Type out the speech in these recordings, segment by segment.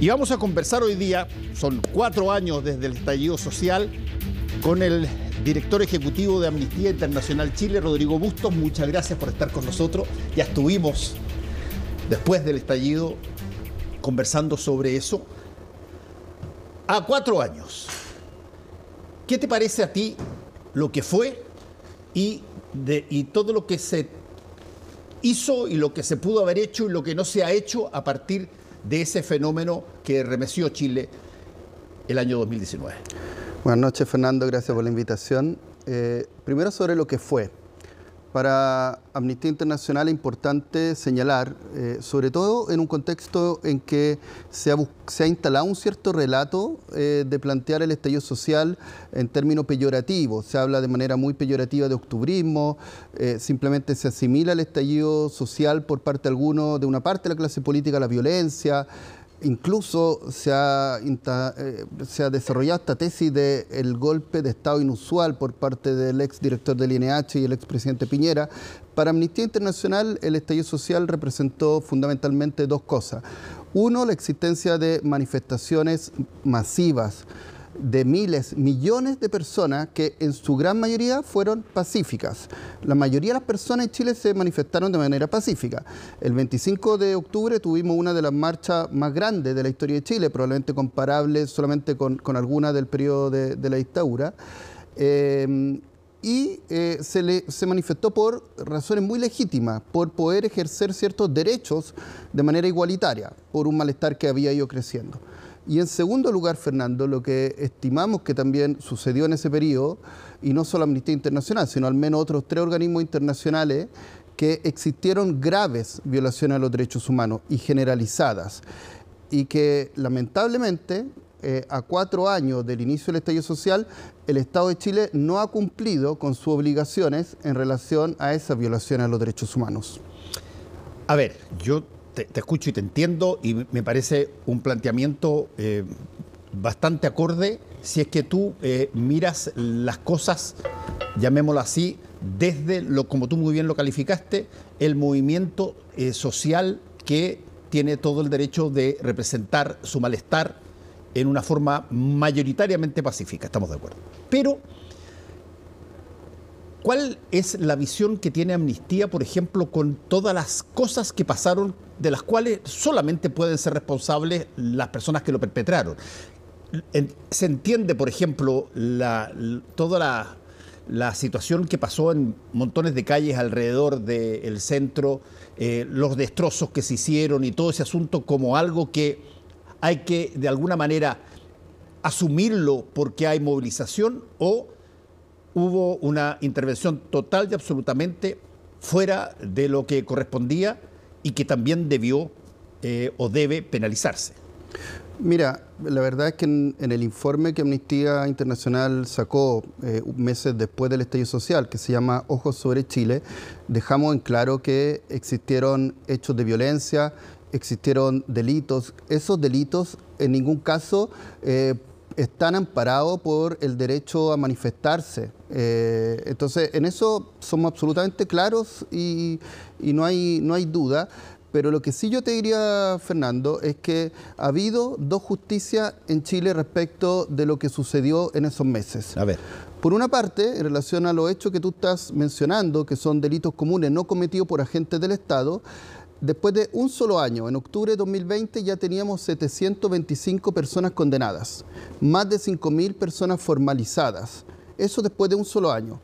Y vamos a conversar hoy día, son cuatro años desde el estallido social, con el director ejecutivo de Amnistía Internacional Chile, Rodrigo Bustos. Muchas gracias por estar con nosotros. Ya estuvimos después del estallido conversando sobre eso. A cuatro años, ¿qué te parece a ti lo que fue y, y todo lo que se hizo y lo que se pudo haber hecho y lo que no se ha hecho a partir de de ese fenómeno que remeció Chile el año 2019. Buenas noches, Fernando, gracias por la invitación. Eh, primero sobre lo que fue. Para Amnistía Internacional es importante señalar, eh, sobre todo en un contexto en que se ha, instalado un cierto relato eh, de plantear el estallido social en términos peyorativos. Se habla de manera muy peyorativa de octubrismo, eh, simplemente se asimila el estallido social por parte algunos, de una parte de la clase política, a la violencia, Incluso se ha, eh, se ha, desarrollado esta tesis del golpe de Estado inusual por parte del ex director del INH y el expresidente Piñera. Para Amnistía Internacional, el estallido social representó fundamentalmente dos cosas. Uno, la existencia de manifestaciones masivas de miles, millones de personas que en su gran mayoría fueron pacíficas. La mayoría de las personas en Chile se manifestaron de manera pacífica. El 25 de octubre tuvimos una de las marchas más grandes de la historia de Chile, probablemente comparable solamente con, con alguna del periodo de, la dictadura. Em, y eh, se, se manifestó por razones muy legítimas, por poder ejercer ciertos derechos de manera igualitaria, por un malestar que había ido creciendo. Y en segundo lugar, Fernando, lo que estimamos que también sucedió en ese periodo, y no solo Amnistía Internacional, sino al menos otros tres organismos internacionales, que existieron graves violaciones a los derechos humanos y generalizadas, y que lamentablemente eh, a cuatro años del inicio del estallido social, el Estado de Chile no ha cumplido con sus obligaciones en relación a esas violaciones a los derechos humanos. A ver, yo te, escucho y te entiendo y me parece un planteamiento eh, bastante acorde si es que tú eh, miras las cosas, llamémoslo así, desde lo como tú muy bien lo calificaste, el movimiento eh, social que tiene todo el derecho de representar su malestar en una forma mayoritariamente pacífica, estamos de acuerdo. Pero ¿Cuál es la visión que tiene Amnistía, por ejemplo, con todas las cosas que pasaron, de las cuales solamente pueden ser responsables las personas que lo perpetraron? Se entiende, por ejemplo, la, toda la, situación que pasó en montones de calles alrededor del centro, eh, los destrozos que se hicieron y todo ese asunto como algo que hay que, de alguna manera, asumirlo porque hay movilización o hubo una intervención total y absolutamente fuera de lo que correspondía y que también debió eh, o debe penalizarse. Mira, la verdad es que en, el informe que Amnistía Internacional sacó eh, meses después del estallido social, que se llama Ojos sobre Chile, dejamos en claro que existieron hechos de violencia, existieron delitos. Esos delitos en ningún caso eh, están amparados por el derecho a manifestarse. Eh, entonces, en eso somos absolutamente claros y, no, hay, no hay duda. Pero lo que sí yo te diría, Fernando, es que ha habido dos justicias en Chile respecto de lo que sucedió en esos meses. A ver. Por una parte, en relación a los hechos que tú estás mencionando, que son delitos comunes no cometidos por agentes del Estado, después de un solo año, en octubre de 2020, ya teníamos 725 personas condenadas, más de 5.000 personas formalizadas. Eso después de un solo año.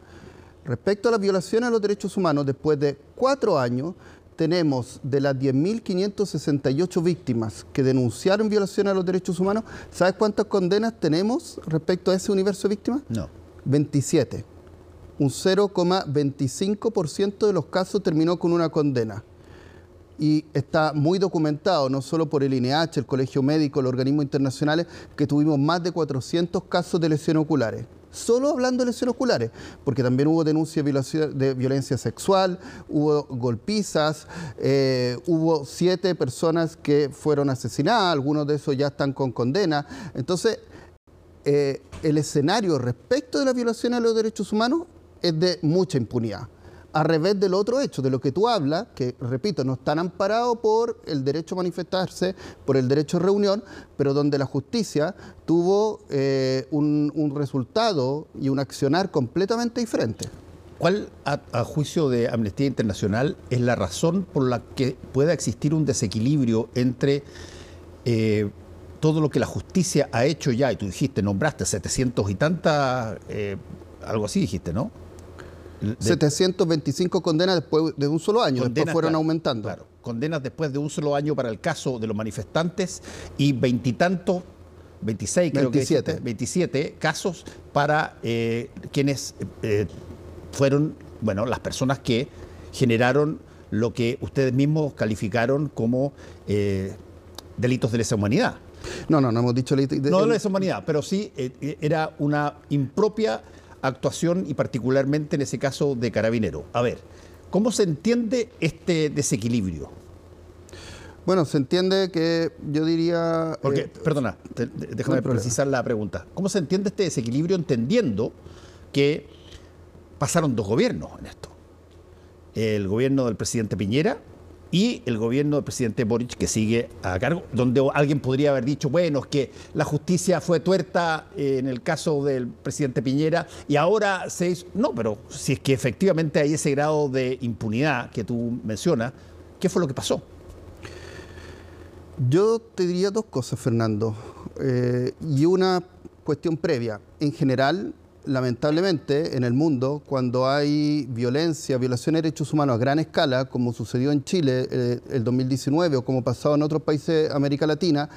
Respecto a la violación a los derechos humanos, después de cuatro años, tenemos de las 10.568 víctimas que denunciaron violación a los derechos humanos, ¿sabes cuántas condenas tenemos respecto a ese universo de víctimas? No. 27. Un 0,25% de los casos terminó con una condena y está muy documentado, no solo por el INH, el Colegio Médico, los organismos internacionales, que tuvimos más de 400 casos de lesiones oculares. Solo hablando de lesiones oculares, porque también hubo denuncias de violencia sexual, hubo golpizas, eh, hubo siete personas que fueron asesinadas, algunos de esos ya están con condena. Entonces, eh, el escenario respecto de la violación a los derechos humanos es de mucha impunidad a revés del otro hecho, de lo que tú hablas, que repito, no están amparados por el derecho a manifestarse, por el derecho a reunión, pero donde la justicia tuvo eh, un, resultado y un accionar completamente diferente. ¿Cuál, a, juicio de Amnistía Internacional, es la razón por la que pueda existir un desequilibrio entre... Eh, todo lo que la justicia ha hecho ya, y tú dijiste, nombraste 700 y tantas, eh, algo así dijiste, ¿no? 725 condenas después de un solo año, después fueron aumentando. condenas después de un solo año para el caso de los manifestantes y veintitantos 26 creo 27. casos para eh, quienes eh, fueron, bueno, las personas que generaron lo que ustedes mismos calificaron como eh, delitos de lesa humanidad. No, no, no hemos dicho... De, no de lesa humanidad, pero sí era una impropia actuación y particularmente en ese caso de carabinero. A ver, ¿cómo se entiende este desequilibrio? Bueno, se entiende que yo diría... Porque, eh, perdona, déjame precisar la pregunta. ¿Cómo se entiende este desequilibrio entendiendo que pasaron dos gobiernos en esto? El gobierno del presidente Piñera y el gobierno del presidente Boric que sigue a cargo, donde alguien podría haber dicho, bueno, es que la justicia fue tuerta eh, en el caso del presidente Piñera y ahora se hizo... No, pero si es que efectivamente hay ese grado de impunidad que tú mencionas, ¿qué fue lo que pasó? Yo te diría dos cosas, Fernando, eh, y una cuestión previa. En general, lamentablemente, en el mundo, cuando hay violencia, violación de derechos humanos a gran escala, como sucedió en Chile eh, el 2019 o como pasado en otros países de América Latina,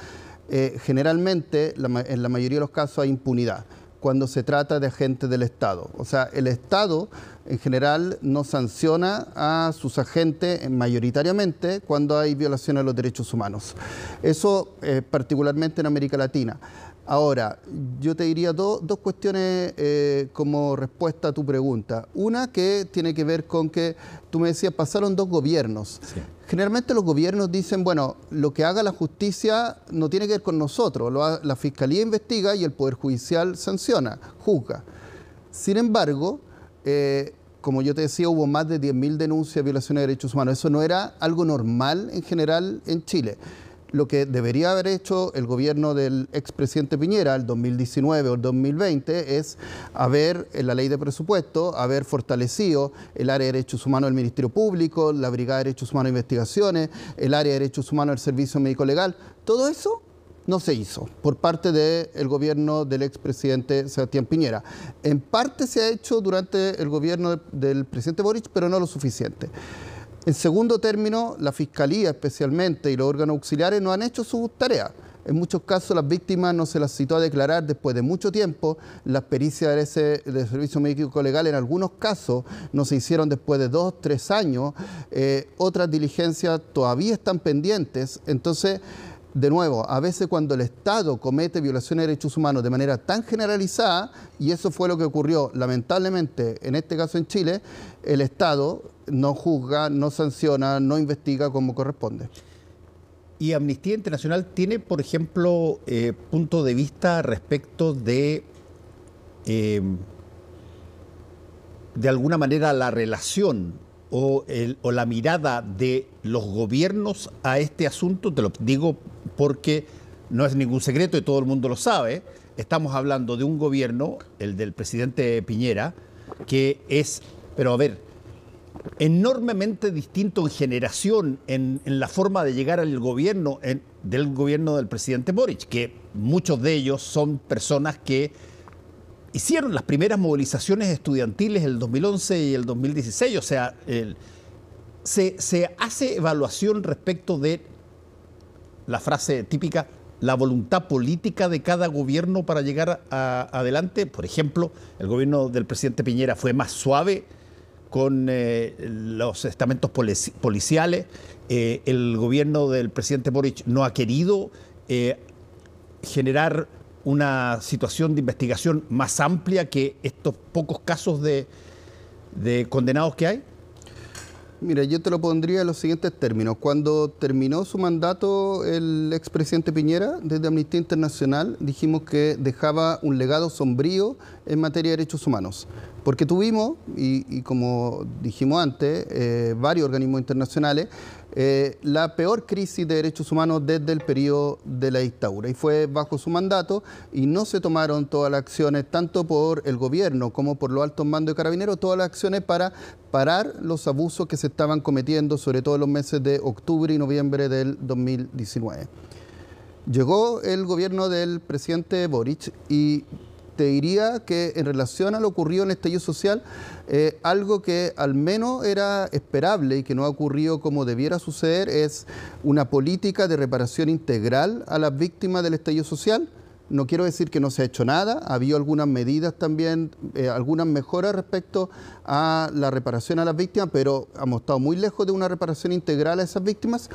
eh, generalmente, en la mayoría de los casos, hay impunidad cuando se trata de agentes del Estado. O sea, el Estado en general no sanciona a sus agentes mayoritariamente cuando hay violación a los derechos humanos. Eso eh, particularmente en América Latina. Ahora, yo te diría dos cuestiones eh, como respuesta a tu pregunta. Una que tiene que ver con que tú me decías, pasaron dos gobiernos. Generalmente los gobiernos dicen, bueno, lo que haga la justicia no tiene que ver con nosotros, la fiscalía investiga y el Poder Judicial sanciona, juzga. Sin embargo, eh, como yo te decía, hubo más de 10.000 denuncias de violaciones de derechos humanos. Eso no era algo normal en general en Chile lo que debería haber hecho el gobierno del expresidente Piñera el 2019 o el 2020 es haber, en la ley de presupuesto, haber fortalecido el área de derechos humanos del Ministerio Público, la Brigada de Derechos Humanos de Investigaciones, el área de derechos humanos del Servicio Médico Legal. Todo eso no se hizo por parte del gobierno del expresidente Sebastián Piñera. En parte se ha hecho durante el gobierno del presidente Boric, pero no lo suficiente. En segundo término, la Fiscalía especialmente y los órganos auxiliares no han hecho sus tareas. En muchos casos las víctimas no se las citó a declarar después de mucho tiempo. Las pericias del, Servicio Médico Legal en algunos casos no se hicieron después de dos, tres años. Eh, otras diligencias todavía están pendientes. Entonces, de nuevo, a veces cuando el Estado comete violaciones de derechos humanos de manera tan generalizada, y eso fue lo que ocurrió lamentablemente en este caso en Chile, el Estado no juzga, no sanciona, no investiga como corresponde. ¿Y Amnistía Internacional tiene, por ejemplo, eh, punto de vista respecto de, eh, de alguna manera, la relación o, la mirada de los gobiernos a este asunto, te lo digo porque no es ningún secreto y todo el mundo lo sabe, estamos hablando de un gobierno, el del presidente Piñera, que es, pero a ver, enormemente distinto en generación, en, la forma de llegar al gobierno en, del gobierno del presidente Boric, que muchos de ellos son personas que hicieron las primeras movilizaciones estudiantiles el 2011 y el 2016, o sea, se, hace evaluación respecto de la frase típica, la voluntad política de cada gobierno para llegar a, adelante. Por ejemplo, el gobierno del presidente Piñera fue más suave con eh, los estamentos policiales. Eh, el gobierno del presidente Boric no ha querido eh, generar una situación de investigación más amplia que estos pocos casos de, condenados que hay? Mira, yo te lo pondría en los siguientes términos. Cuando terminó su mandato el expresidente Piñera, desde Amnistía Internacional dijimos que dejaba un legado sombrío en materia de derechos humanos. Porque tuvimos, y, como dijimos antes, eh, varios organismos internacionales eh, la peor crisis de derechos humanos desde el periodo de la dictadura. Y fue bajo su mandato y no se tomaron todas las acciones, tanto por el gobierno como por los altos mandos de carabineros, todas las acciones para parar los abusos que se estaban cometiendo, sobre todo en los meses de octubre y noviembre del 2019. Llegó el gobierno del presidente Boric y te diría que en relación a lo ocurrido en el estallido social, eh, algo que al menos era esperable y que no ha ocurrido como debiera suceder es una política de reparación integral a las víctimas del estallido social. No quiero decir que no se ha hecho nada, ha habido algunas medidas también, eh, algunas mejoras respecto a la reparación a las víctimas, pero hemos estado muy lejos de una reparación integral a esas víctimas.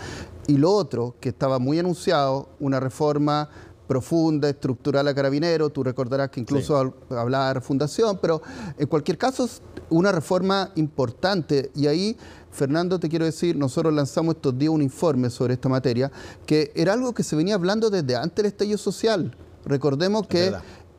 Y lo otro, que estaba muy anunciado, una reforma profunda, estructural a carabinero, tú recordarás que incluso hablaba de refundación, pero en cualquier caso es una reforma importante y ahí... Fernando, te quiero decir, nosotros lanzamos estos días un informe sobre esta materia, que era algo que se venía hablando desde antes del estallido social. Recordemos que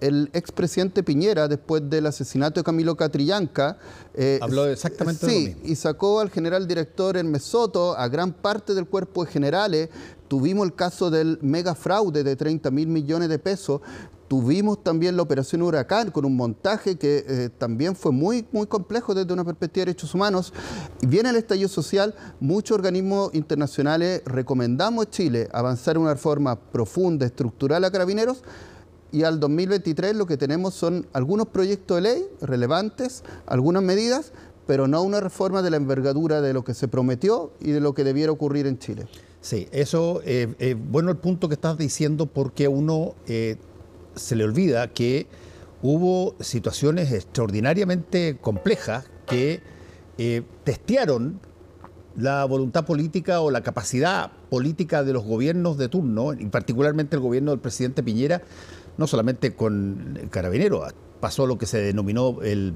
el expresidente Piñera, después del asesinato de Camilo Catrillanca, eh, habló exactamente lo mismo. y sacó al general director Hermes Soto, a gran parte del cuerpo de generales. Tuvimos el caso del megafraude de 30 mil millones de pesos. Tuvimos también la operación Huracán con un montaje que eh, también fue muy, muy complejo desde una perspectiva de derechos humanos. Y viene el estallido social, muchos organismos internacionales recomendamos a Chile avanzar en una reforma profunda, estructural a carabineros, y al 2023 lo que tenemos son algunos proyectos de ley relevantes, algunas medidas, pero no una reforma de la envergadura de lo que se prometió y de lo que debiera ocurrir en Chile. Sí, eso, es eh, eh, bueno, el punto que estás diciendo, porque uno eh, se le olvida que hubo situaciones extraordinariamente complejas que testearon la voluntad política o la capacidad política de los gobiernos de turno, y particularmente el gobierno del presidente Piñera, no solamente con Carabineros, pasó lo que se denominó el,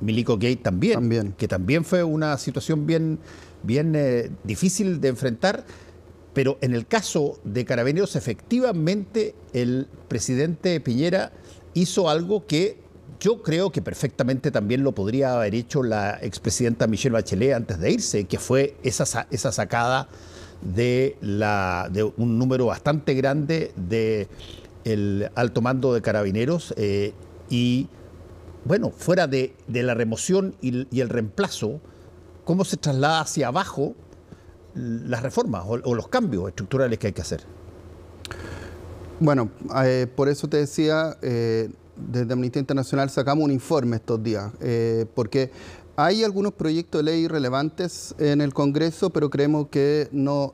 Milico Gate también, que también fue una situación bien, bien eh, difícil de enfrentar, pero en el caso de Carabineros efectivamente el presidente Piñera hizo algo que yo creo que perfectamente también lo podría haber hecho la expresidenta Michelle Bachelet antes de irse, que fue esa, esa sacada de, la, de un número bastante grande de el alto mando de carabineros eh, y, bueno, fuera de, la remoción y, el reemplazo, ¿cómo se traslada hacia abajo las reformas o, los cambios estructurales que hay que hacer? Bueno, eh, por eso te decía, eh, desde Amnistía Internacional sacamos un informe estos días, porque hay algunos proyectos de ley relevantes en el Congreso, pero creemos que no,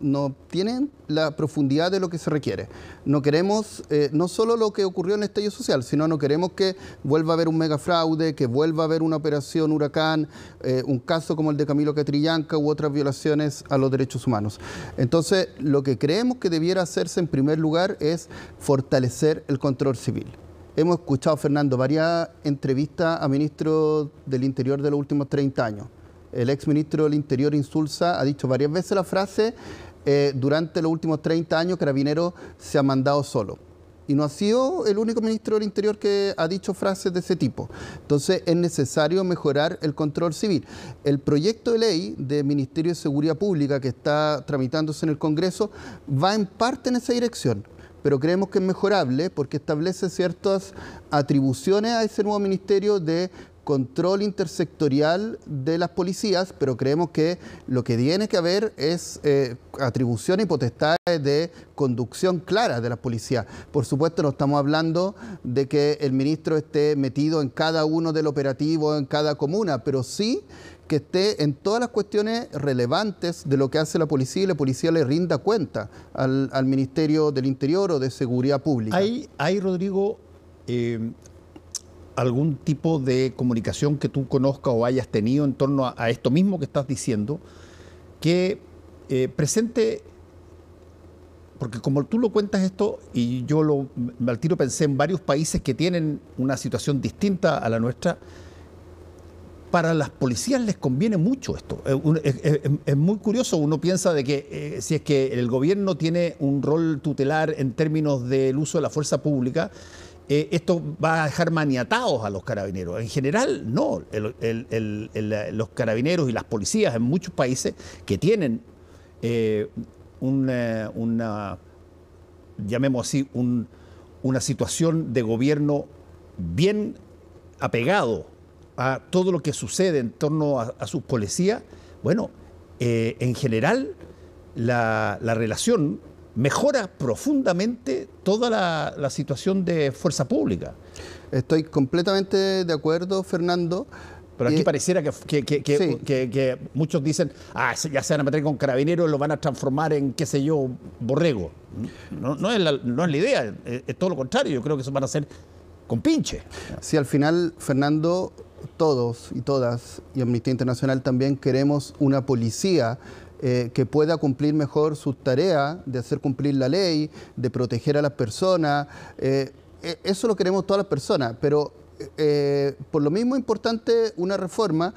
tienen la profundidad de lo que se requiere. No queremos, eh, no solo lo que ocurrió en el estallido social, sino no queremos que vuelva a haber un megafraude, que vuelva a haber una operación huracán, eh, un caso como el de Camilo Catrillanca u otras violaciones a los derechos humanos. Entonces, lo que creemos que debiera hacerse en primer lugar es fortalecer el control civil. Hemos escuchado, Fernando, varias entrevistas a ministros del Interior de los últimos 30 años. El ex ministro del Interior, Insulza, ha dicho varias veces la frase, eh, durante los últimos 30 años carabinero, se ha mandado solo. Y no ha sido el único ministro del Interior que ha dicho frases de ese tipo. Entonces es necesario mejorar el control civil. El proyecto de ley del Ministerio de Seguridad Pública que está tramitándose en el Congreso va en parte en esa dirección pero creemos que es mejorable porque establece ciertas atribuciones a ese nuevo ministerio de control intersectorial de las policías, pero creemos que lo que tiene que haber es eh, atribuciones y potestades de conducción clara de las policías. Por supuesto, no estamos hablando de que el ministro esté metido en cada uno del operativo, en cada comuna, pero sí que esté en todas las cuestiones relevantes de lo que hace la policía y la policía le rinda cuenta al, al Ministerio del Interior o de Seguridad Pública. ¿Hay, hay Rodrigo, eh, algún tipo de comunicación que tú conozcas o hayas tenido en torno a, esto mismo que estás diciendo, que eh, presente, porque como tú lo cuentas esto, y yo lo, al tiro pensé en varios países que tienen una situación distinta a la nuestra, para las policías les conviene mucho esto. Eh, es, muy curioso, uno piensa de que eh, si es que el gobierno tiene un rol tutelar en términos del uso de la fuerza pública, eh, esto va a dejar maniatados a los carabineros. En general, no. los carabineros y las policías en muchos países que tienen una, llamemos así, una situación de gobierno bien apegado a todo lo que sucede en torno a, sus policías, bueno, eh, en general la, relación mejora profundamente toda la, situación de fuerza pública. Estoy completamente de acuerdo, Fernando. Pero aquí pareciera que, que, muchos dicen, ah, ya se van a meter con carabineros, lo van a transformar en, qué sé yo, borrego. No, no, es, la, idea, es, todo lo contrario, yo creo que eso van a hacer con pinche. sí, al final, Fernando, todos y todas, y Amnistía Internacional también, queremos una policía eh, que pueda cumplir mejor su tarea de hacer cumplir la ley, de proteger a las personas. Eh, eh, eso lo queremos todas las personas, pero por lo mismo importante una reforma,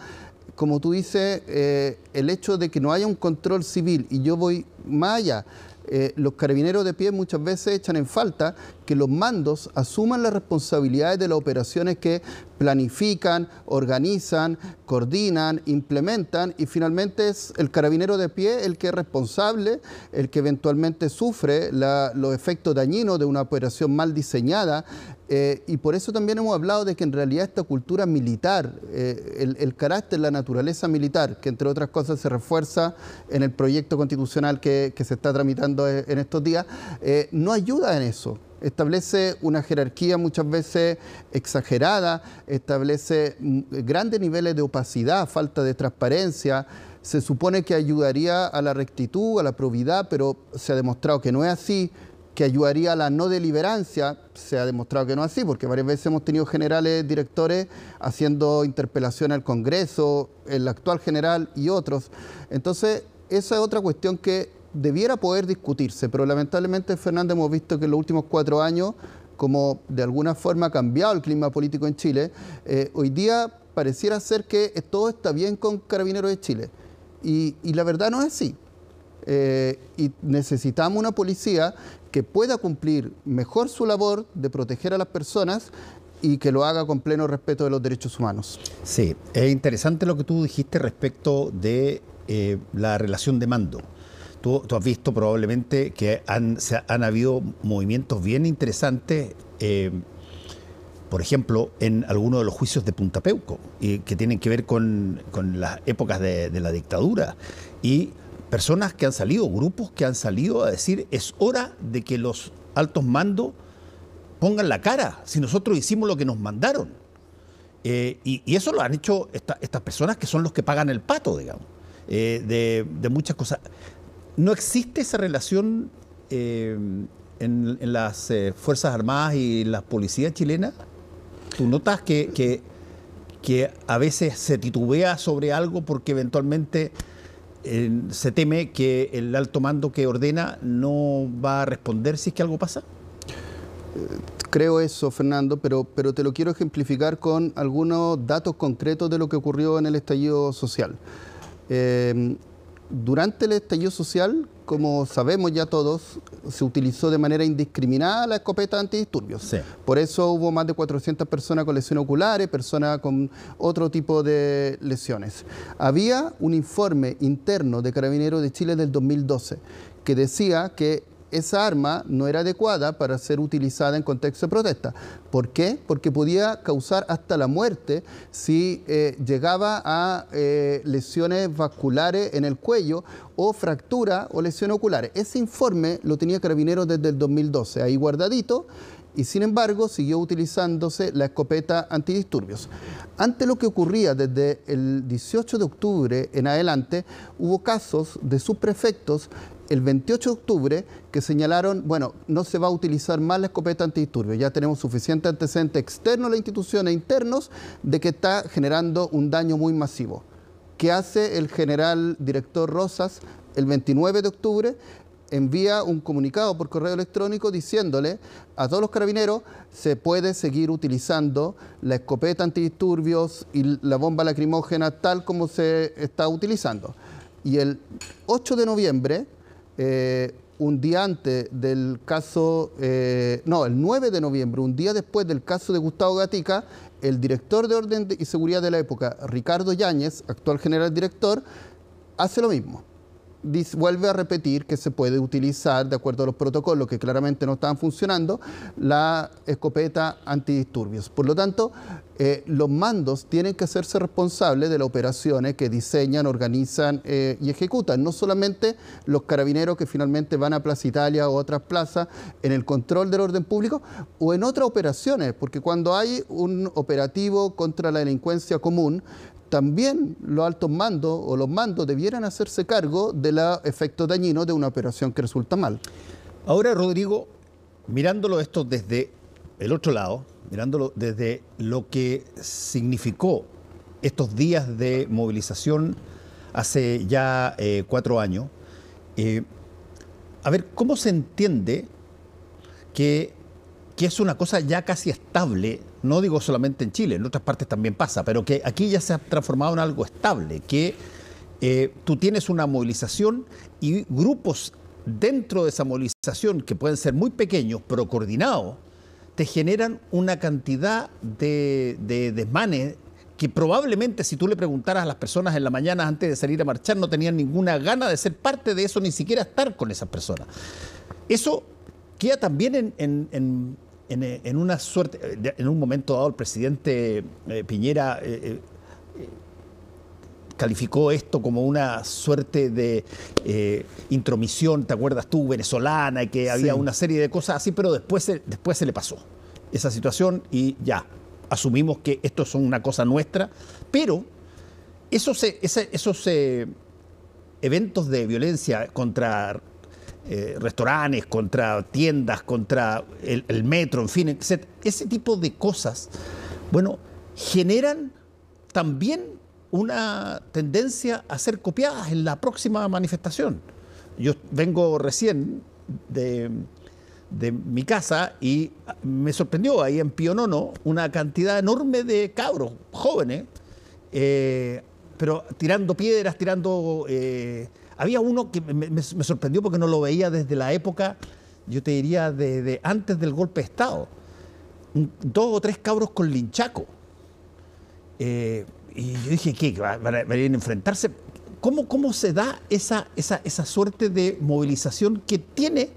como tú dices, el hecho de que no haya un control civil, y yo voy más allá, eh, los carabineros de pie muchas veces echan en falta que los mandos asuman las responsabilidades de las operaciones que planifican, organizan, coordinan, implementan y finalmente es el carabinero de pie el que es responsable, el que eventualmente sufre los efectos dañinos de una operación mal diseñada, eh, y por eso también hemos hablado de que en realidad esta cultura militar, eh, el, carácter, la naturaleza militar, que entre otras cosas se refuerza en el proyecto constitucional que, se está tramitando eh, en estos días, no ayuda en eso establece una jerarquía muchas veces exagerada, establece mm, grandes niveles de opacidad, falta de transparencia. Se supone que ayudaría a la rectitud, a la probidad, pero se ha demostrado que no es así que ayudaría a la no deliberancia, se ha demostrado que no es así, porque varias veces hemos tenido generales, directores haciendo interpelación al Congreso, el actual general y otros. Entonces, esa es otra cuestión que debiera poder discutirse, pero lamentablemente, Fernando, hemos visto que en los últimos cuatro años, como de alguna forma ha cambiado el clima político en Chile, eh, hoy día pareciera ser que todo está bien con Carabineros de Chile. y la verdad no es así. Eh, y necesitamos una policía que pueda cumplir mejor su labor de proteger a las personas y que lo haga con pleno respeto de los derechos humanos. Sí, es interesante lo que tú dijiste respecto de eh, la relación de mando. Tú, tú, has visto probablemente que han, se, han habido movimientos bien interesantes, eh, por ejemplo, en algunos de los juicios de puntapeuco y que tienen que ver con, las épocas de, de la dictadura. Y personas que han salido, grupos que han salido a decir es hora de que los altos mandos pongan la cara, si nosotros hicimos lo que nos mandaron. Eh, y, eso lo han hecho estas personas que son los que pagan el pato, digamos, eh, de, muchas cosas. No existe esa relación eh, en, las Fuerzas Armadas y las policías chilenas. Tú notas que a veces se titubea sobre algo porque eventualmente ¿se teme que el alto mando que ordena no va a responder si es que algo pasa? Creo eso, Fernando, pero, pero te lo quiero ejemplificar con algunos datos concretos de lo que ocurrió en el estallido social. Eh, durante el estallido social, como sabemos ya todos, se utilizó de manera indiscriminada la escopeta antidisturbios. Por eso hubo más de 400 personas con lesiones oculares, personas con otro tipo de lesiones. Había un informe interno de Carabineros de Chile del 2012 que decía que esa arma no era adecuada para ser utilizada en contexto de protesta. ¿Por qué? Porque podía causar hasta la muerte si eh, llegaba a eh, lesiones vasculares en el cuello o fractura o lesiones oculares. Ese informe lo tenía Carabineros desde el 2012, ahí guardadito y sin embargo siguió utilizándose la escopeta antidisturbios. Ante lo que ocurría desde el 18 de octubre en adelante, hubo casos de subprefectos el 28 de octubre que señalaron, bueno, no se va a utilizar más la escopeta antidisturbios, ya tenemos suficiente antecedente externo a la institución e internos de que está generando un daño muy masivo. ¿Qué hace el general director Rosas el 29 de octubre? envía un comunicado por correo electrónico diciéndole a todos los carabineros se puede seguir utilizando la escopeta antidisturbios y la bomba lacrimógena tal como se está utilizando. Y el 8 de noviembre eh, un día antes del caso, eh, no, el 9 de noviembre, un día después del caso de Gustavo Gatica, el director de Orden y Seguridad de la época, Ricardo Yáñez, actual general director, hace lo mismo vuelve a repetir que se puede utilizar, de acuerdo a los protocolos que claramente no están funcionando, la escopeta antidisturbios. Por lo tanto, eh, los mandos tienen que hacerse responsables de las operaciones que diseñan, organizan eh, y ejecutan. No solamente los carabineros que finalmente van a Plaza Italia o otras plazas en el control del orden público o en otras operaciones, porque cuando hay un operativo contra la delincuencia común, también los altos mandos o los mandos debieran hacerse cargo del efecto dañino de una operación que resulta mal. Ahora, Rodrigo, mirándolo esto desde el otro lado, mirándolo desde lo que significó estos días de movilización hace ya eh, cuatro años, eh, a ver, ¿cómo se entiende que que es una cosa ya casi estable, no digo solamente en Chile, en otras partes también pasa, pero que aquí ya se ha transformado en algo estable, que eh, tú tienes una movilización y grupos dentro de esa movilización, que pueden ser muy pequeños, pero coordinados, te generan una cantidad de, desmanes que probablemente si tú le preguntaras a las personas en la mañana antes de salir a marchar no tenían ninguna gana de ser parte de eso, ni siquiera estar con esas personas. Eso queda también en eh, en, una suerte, eh, en un momento dado el presidente eh, Piñera calificó esto como una suerte de intromisión, ¿te acuerdas tú? Venezolana, y que había una serie de cosas así, pero después se, después se le pasó esa situación y ya, asumimos que esto es una cosa nuestra, pero esos, esos eventos de violencia contra eh, restaurantes, contra tiendas, contra el, metro, en fin, Ese tipo de cosas, bueno, generan también una tendencia a ser copiadas en la próxima manifestación. Yo vengo recién de, mi casa y me sorprendió ahí en Pionono una cantidad enorme de cabros jóvenes eh, pero tirando piedras, tirando... Eh, había uno que me, sorprendió porque no lo veía desde la época, yo te diría, desde antes del golpe de Estado. dos o tres cabros con linchaco. Eh, y yo dije, ¿qué? ¿Van a, enfrentarse? ¿Cómo, ¿Cómo se da esa, esa, esa suerte de movilización que tiene,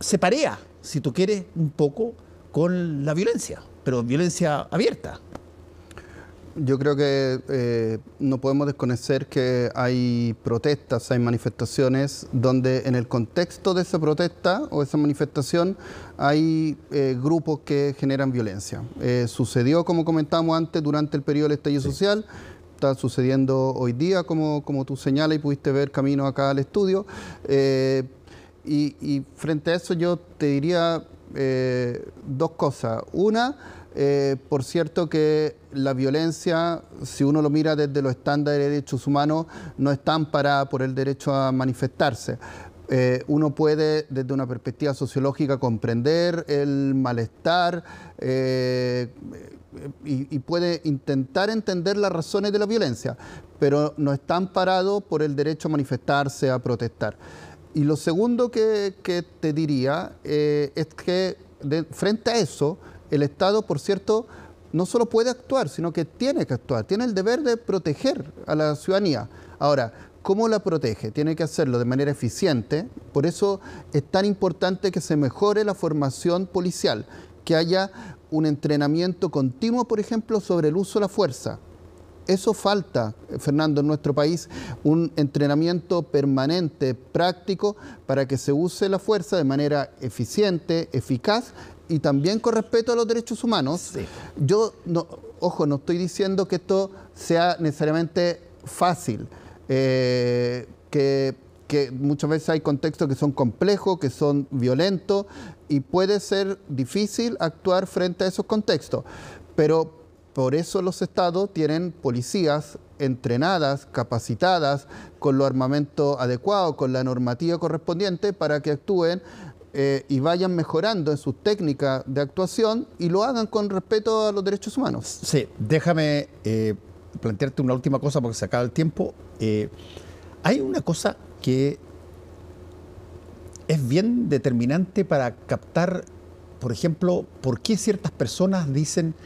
se parea, si tú quieres, un poco con la violencia, pero violencia abierta? yo creo que eh, no podemos desconocer que hay protestas, hay manifestaciones donde en el contexto de esa protesta o esa manifestación hay eh, grupos que generan violencia. Eh, sucedió, como comentamos antes, durante el periodo del estallido social está sucediendo hoy día, como, como tú señalas y pudiste ver camino acá al estudio. y, frente a eso yo te diría, eh, dos cosas. Una, eh, por cierto que la violencia, si uno lo mira desde los estándares de derechos humanos, no están amparada por el derecho a manifestarse. Eh, uno puede desde una perspectiva sociológica comprender el malestar y, y, puede intentar entender las razones de la violencia, pero no están amparado por el derecho a manifestarse, a protestar. Y lo segundo que, te diría eh, es que frente a eso, el Estado, por cierto, no solo puede actuar, sino que tiene que actuar, tiene el deber de proteger a la ciudadanía. Ahora, ¿Cómo la protege? Tiene que hacerlo de manera eficiente. Por eso es tan importante que se mejore la formación policial, que haya un entrenamiento continuo, por ejemplo, sobre el uso de la fuerza eso falta, Fernando, en nuestro país, un entrenamiento permanente, práctico, para que se use la fuerza de manera eficiente, eficaz y también con respeto a los derechos humanos. Yo, no, ojo, no estoy diciendo que esto sea necesariamente fácil, eh, que, que muchas veces hay contextos que son complejos, que son violentos y puede ser difícil actuar frente a esos contextos. Pero por eso los estados tienen policías entrenadas, capacitadas, con lo armamento adecuado, con la normativa correspondiente para que actúen eh, y vayan mejorando en sus técnicas de actuación y lo hagan con respeto a los derechos humanos. Sí, déjame eh, plantearte una última cosa porque se acaba el tiempo. Eh, hay una cosa que es bien determinante para captar, por ejemplo, por qué ciertas personas dicen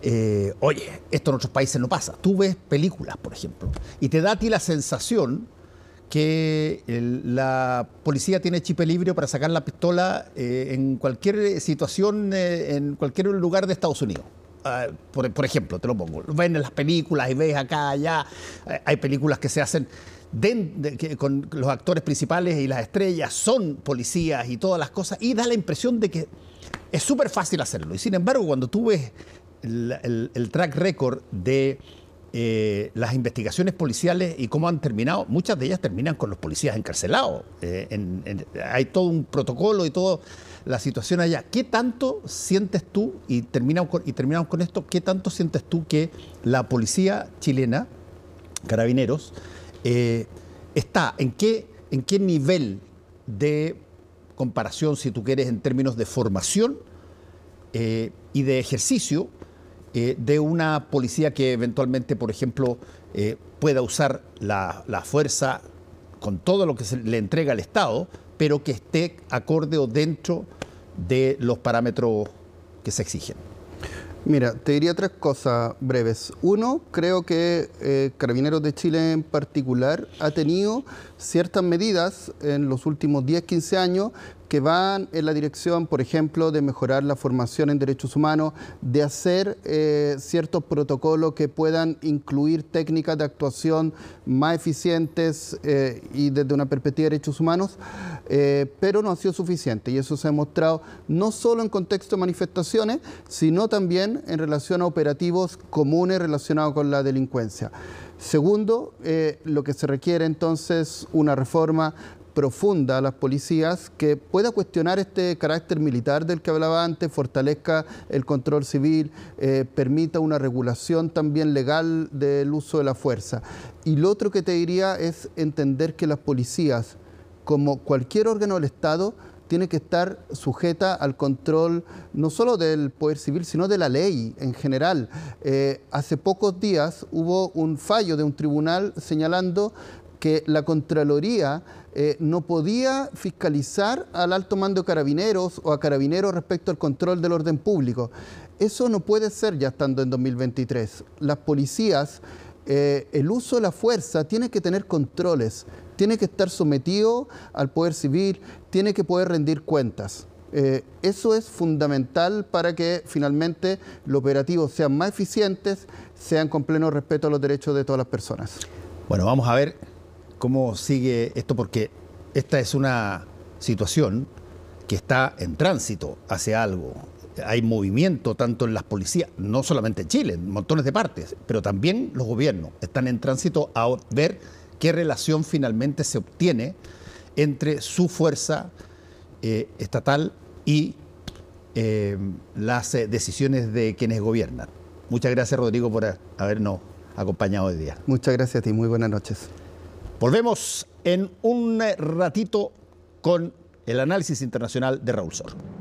eh, oye, esto en otros países no pasa. Tú ves películas, por ejemplo, y te da a ti la sensación que la policía tiene chip libre para sacar la pistola eh, en cualquier eh, situación, en cualquier lugar de Estados Unidos. Ah, por, ejemplo, te lo pongo. Ven en las películas y ves acá, allá. hay películas que se hacen con los actores principales y las estrellas, son policías y todas las cosas, y da la impresión de que es súper fácil hacerlo. Y sin embargo, cuando tú ves el, track record de eh, las investigaciones policiales y cómo han terminado, muchas de ellas terminan con los policías encarcelados. Eh, hay todo un protocolo y toda la situación allá. ¿Qué tanto sientes tú, y terminamos, con, y terminamos con esto, qué tanto sientes tú que la policía chilena, carabineros, eh, está? ¿En qué, ¿En qué nivel de comparación, si tú quieres, en términos de formación y de ejercicio? Eh, de una policía que eventualmente, por ejemplo, eh, pueda usar la, fuerza con todo lo que le entrega al Estado, pero que esté acorde o dentro de los parámetros que se exigen? Mira, te diría tres cosas breves. Uno, creo que eh, Carabineros de Chile en particular ha tenido ciertas medidas en los últimos 10, 15 años que van en la dirección, por ejemplo, de mejorar la formación en derechos humanos, de hacer eh, ciertos protocolos que puedan incluir técnicas de actuación más eficientes eh, y desde una perspectiva de derechos humanos, eh, pero no ha sido suficiente y eso se ha mostrado no solo en contexto de manifestaciones, sino también en relación a operativos comunes relacionados con la delincuencia. Segundo, eh, lo que se requiere entonces una reforma profunda a las policías que pueda cuestionar este carácter militar del que hablaba antes, fortalezca el control civil, eh, permita una regulación también legal del uso de la fuerza. Y lo otro que te diría es entender que las policías, como cualquier órgano del Estado, tiene que estar sujeta al control no solo del Poder Civil, sino de la ley en general. Eh, hace pocos días hubo un fallo de un tribunal señalando que la Contraloría eh, no podía fiscalizar al alto mando de carabineros o a carabineros respecto al control del orden público. Eso no puede ser ya estando en 2023. Las policías, eh, el uso de la fuerza tiene que tener controles, tiene que estar sometido al poder civil, tiene que poder rendir cuentas. Eh, eso es fundamental para que finalmente los operativos sean más eficientes, sean con pleno respeto a los derechos de todas las personas. Bueno, vamos a ver cómo sigue esto, porque esta es una situación que está en tránsito hacia algo. Hay movimiento tanto en las policías, no solamente en Chile, en montones de partes, pero también los gobiernos están en tránsito a ver qué relación finalmente se obtiene entre su fuerza eh, estatal y eh, las eh, decisiones de quienes gobiernan. Muchas gracias Rodrigo por habernos acompañado hoy día. Muchas gracias a ti, muy buenas noches. Volvemos en un ratito con el análisis internacional de Raúl Sor.